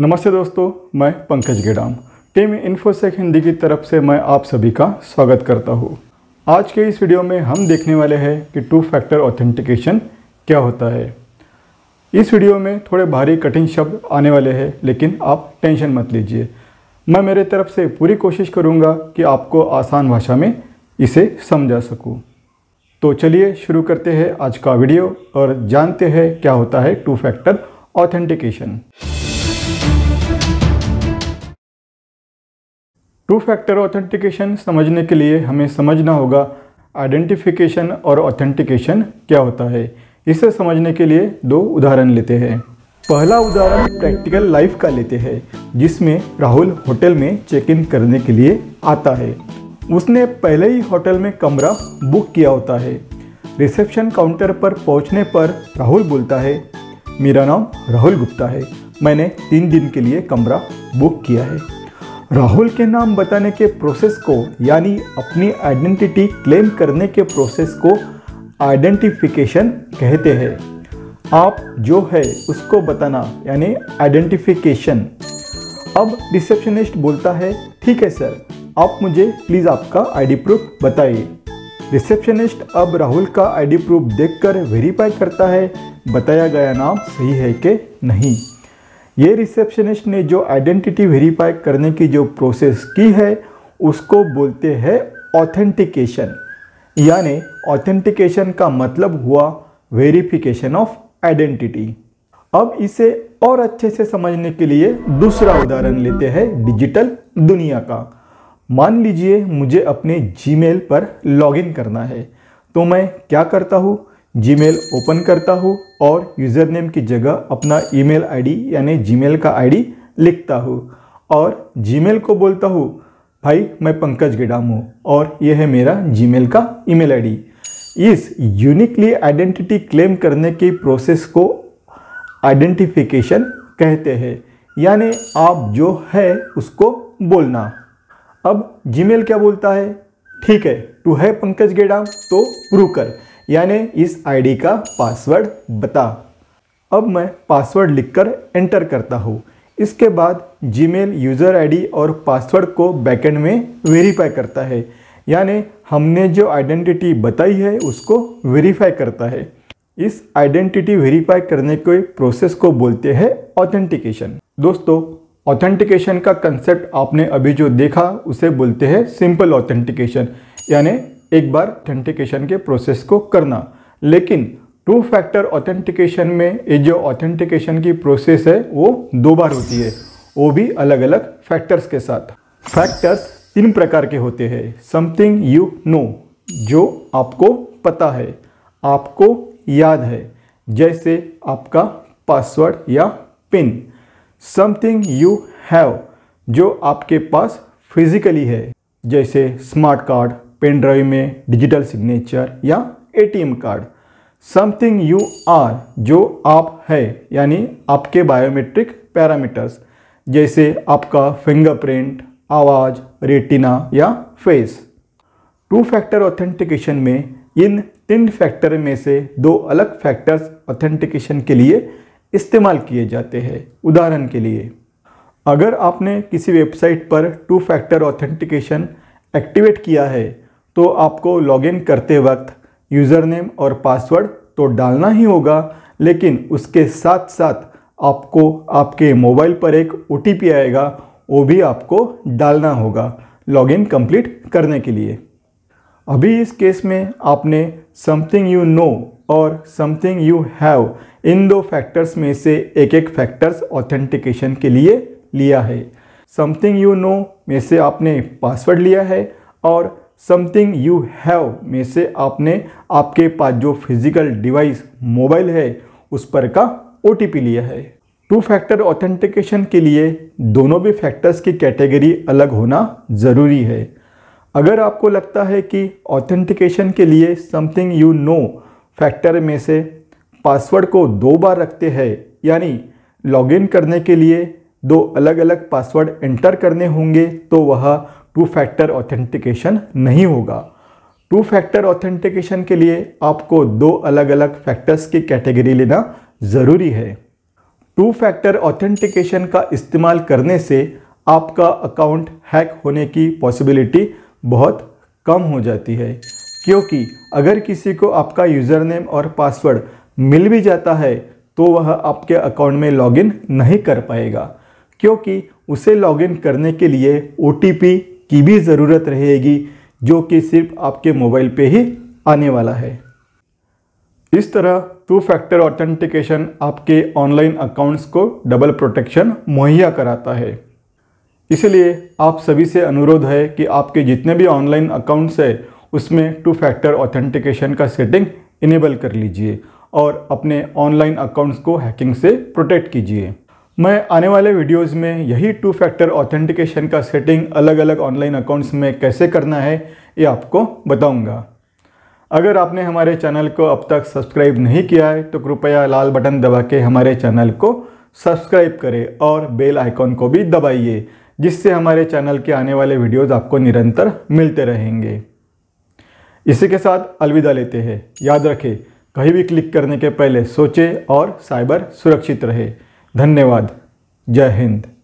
नमस्ते दोस्तों मैं पंकज गेडाम टीम इन्फोसेक हिंदी की तरफ से मैं आप सभी का स्वागत करता हूँ आज के इस वीडियो में हम देखने वाले हैं कि टू फैक्टर ऑथेंटिकेशन क्या होता है इस वीडियो में थोड़े भारी कठिन शब्द आने वाले हैं लेकिन आप टेंशन मत लीजिए मैं मेरे तरफ से पूरी कोशिश करूँगा कि आपको आसान भाषा में इसे समझा सकूँ तो चलिए शुरू करते हैं आज का वीडियो और जानते हैं क्या होता है two factor authentication two factor authentication समझने के लिए हमें समझना होगा आइडेंटिफिकेशन और ऑथेंटिकेशन क्या होता है इसे समझने के लिए दो उदाहरण लेते हैं पहला उदाहरण प्रैक्टिकल लाइफ का लेते हैं जिसमें राहुल होटल में चेक इन करने के लिए आता है उसने पहले ही होटल में कमरा बुक किया होता है रिसेप्शन काउंटर पर पहुंचने पर राहुल बोलता है मेरा नाम राहुल गुप्ता है मैंने तीन दिन के लिए कमरा बुक किया है राहुल के नाम बताने के प्रोसेस को यानी अपनी आइडेंटिटी क्लेम करने के प्रोसेस को आइडेंटिफिकेशन कहते हैं आप जो है उसको बताना यानी आइडेंटिफिकेशन अब रिसेप्शनिस्ट बोलता है ठीक है सर आप मुझे प्लीज़ आपका आईडी प्रूफ बताइए रिसेप्शनिस्ट अब राहुल का आईडी प्रूफ देखकर वेरीफाई करता है बताया गया नाम सही है कि नहीं ये रिसेप्शनिस्ट ने जो आइडेंटिटी वेरीफाई करने की जो प्रोसेस की है उसको बोलते हैं ऑथेंटिकेशन यानी ऑथेंटिकेशन का मतलब हुआ वेरिफिकेशन ऑफ आइडेंटिटी अब इसे और अच्छे से समझने के लिए दूसरा उदाहरण लेते हैं डिजिटल दुनिया का मान लीजिए मुझे अपने जीमेल पर लॉगिन करना है तो मैं क्या करता हूँ जीमेल ओपन करता हूँ और यूज़र नेम की जगह अपना ईमेल आईडी यानी जीमेल का आईडी लिखता हूँ और जीमेल को बोलता हूँ भाई मैं पंकज गिडाम हूँ और यह है मेरा जीमेल का ईमेल आईडी इस यूनिकली आइडेंटिटी क्लेम करने की प्रोसेस को आइडेंटिफिकेशन कहते हैं यानी आप जो है उसको बोलना अब जीमेल क्या बोलता है ठीक है टू है पंकज गेडाम तो प्रूव कर यानी इस आईडी का पासवर्ड बता अब मैं पासवर्ड लिखकर एंटर करता हूँ इसके बाद जीमेल यूज़र आईडी और पासवर्ड को बैकेंड में वेरीफाई करता है यानी हमने जो आइडेंटिटी बताई है उसको वेरीफाई करता है इस आइडेंटिटी वेरीफाई करने के प्रोसेस को बोलते हैं ऑथेंटिकेशन दोस्तों ऑथेंटिकेशन का कंसेप्ट आपने अभी जो देखा उसे बोलते हैं सिंपल ऑथेंटिकेशन यानी एक बार ऑथेंटिकेशन के प्रोसेस को करना लेकिन टू फैक्टर ऑथेंटिकेशन में ये जो ऑथेंटिकेशन की प्रोसेस है वो दो बार होती है वो भी अलग अलग फैक्टर्स के साथ फैक्टर्स तीन प्रकार के होते हैं समथिंग यू नो जो आपको पता है आपको याद है जैसे आपका पासवर्ड या पिन समथिंग यू हैव जो आपके पास फिजिकली है जैसे स्मार्ट कार्ड पेन ड्राइव में डिजिटल सिग्नेचर या ATM card something you are जो आप है यानी आपके बायोमेट्रिक पैरामीटर्स जैसे आपका फिंगरप्रिंट आवाज़ रेटिना या फेस टू फैक्टर ऑथेंटिकेशन में इन तीन फैक्टर में से दो अलग फैक्टर्स ऑथेंटिकेशन के लिए इस्तेमाल किए जाते हैं उदाहरण के लिए अगर आपने किसी वेबसाइट पर टू फैक्टर ऑथेंटिकेशन एक्टिवेट किया है तो आपको लॉगिन करते वक्त यूज़र नेम और पासवर्ड तो डालना ही होगा लेकिन उसके साथ साथ आपको आपके मोबाइल पर एक ओ आएगा वो भी आपको डालना होगा लॉगिन कंप्लीट करने के लिए अभी इस केस में आपने समथिंग यू नो और समथिंग यू हैव इन दो फैक्टर्स में से एक एक फैक्टर्स ऑथेंटिकेशन के लिए लिया है समथिंग यू नो में से आपने पासवर्ड लिया है और समथिंग यू हैव में से आपने आपके पास जो फिजिकल डिवाइस मोबाइल है उस पर का ओ लिया है टू फैक्टर ऑथेंटिकेशन के लिए दोनों भी फैक्टर्स की कैटेगरी अलग होना ज़रूरी है अगर आपको लगता है कि ऑथेंटिकेशन के लिए समथिंग यू नो फैक्टर में से पासवर्ड को दो बार रखते हैं यानी लॉगिन करने के लिए दो अलग अलग पासवर्ड एंटर करने होंगे तो वह टू फैक्टर ऑथेंटिकेशन नहीं होगा टू फैक्टर ऑथेंटिकेशन के लिए आपको दो अलग अलग फैक्टर्स की कैटेगरी लेना ज़रूरी है टू फैक्टर ऑथेंटिकेशन का इस्तेमाल करने से आपका अकाउंट हैक होने की पॉसिबिलिटी बहुत कम हो जाती है क्योंकि अगर किसी को आपका यूज़र नेम और पासवर्ड मिल भी जाता है तो वह आपके अकाउंट में लॉगिन नहीं कर पाएगा क्योंकि उसे लॉगिन करने के लिए ओ की भी ज़रूरत रहेगी जो कि सिर्फ आपके मोबाइल पे ही आने वाला है इस तरह टू फैक्टर ऑथेंटिकेशन आपके ऑनलाइन अकाउंट्स को डबल प्रोटेक्शन मुहैया कराता है इसलिए आप सभी से अनुरोध है कि आपके जितने भी ऑनलाइन अकाउंट्स है उसमें टू फैक्टर ऑथेंटिकेशन का सेटिंग इनेबल कर लीजिए और अपने ऑनलाइन अकाउंट्स को हैकिंग से प्रोटेक्ट कीजिए मैं आने वाले वीडियोस में यही टू फैक्टर ऑथेंटिकेशन का सेटिंग अलग अलग ऑनलाइन अकाउंट्स में कैसे करना है ये आपको बताऊंगा अगर आपने हमारे चैनल को अब तक सब्सक्राइब नहीं किया है तो कृपया लाल बटन दबा के हमारे चैनल को सब्सक्राइब करें और बेल आइकॉन को भी दबाइए जिससे हमारे चैनल के आने वाले वीडियोज़ आपको निरंतर मिलते रहेंगे इसी के साथ अलविदा लेते हैं याद रखें कहीं भी क्लिक करने के पहले सोचें और साइबर सुरक्षित रहे धन्यवाद जय हिंद